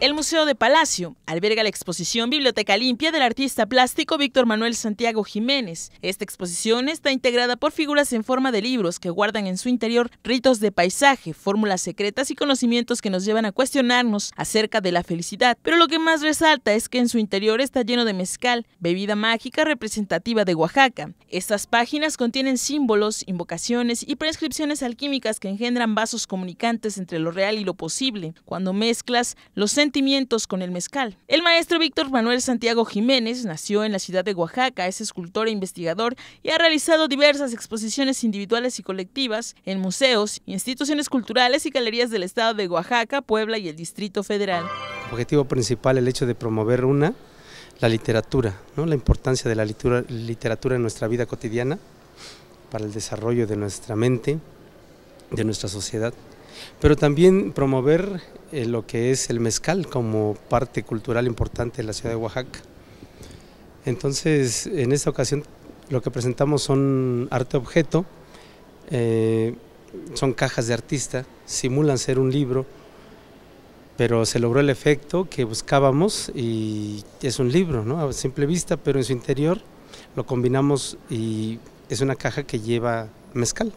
El Museo de Palacio alberga la exposición Biblioteca Limpia del artista plástico Víctor Manuel Santiago Jiménez. Esta exposición está integrada por figuras en forma de libros que guardan en su interior ritos de paisaje, fórmulas secretas y conocimientos que nos llevan a cuestionarnos acerca de la felicidad. Pero lo que más resalta es que en su interior está lleno de mezcal, bebida mágica representativa de Oaxaca. Estas páginas contienen símbolos, invocaciones y prescripciones alquímicas que engendran vasos comunicantes entre lo real y lo posible. Cuando mezclas los sentimientos con el mezcal. El maestro Víctor Manuel Santiago Jiménez nació en la ciudad de Oaxaca, es escultor e investigador y ha realizado diversas exposiciones individuales y colectivas en museos, instituciones culturales y galerías del estado de Oaxaca, Puebla y el Distrito Federal. El objetivo principal el hecho de promover una, la literatura, ¿no? la importancia de la literatura en nuestra vida cotidiana para el desarrollo de nuestra mente, de nuestra sociedad pero también promover eh, lo que es el mezcal como parte cultural importante de la ciudad de Oaxaca. Entonces, en esta ocasión lo que presentamos son arte objeto, eh, son cajas de artista, simulan ser un libro, pero se logró el efecto que buscábamos y es un libro, A simple vista, pero en su interior lo combinamos y es una caja que lleva mezcal.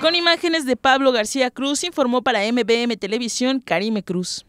Con imágenes de Pablo García Cruz, informó para MBM Televisión Karime Cruz.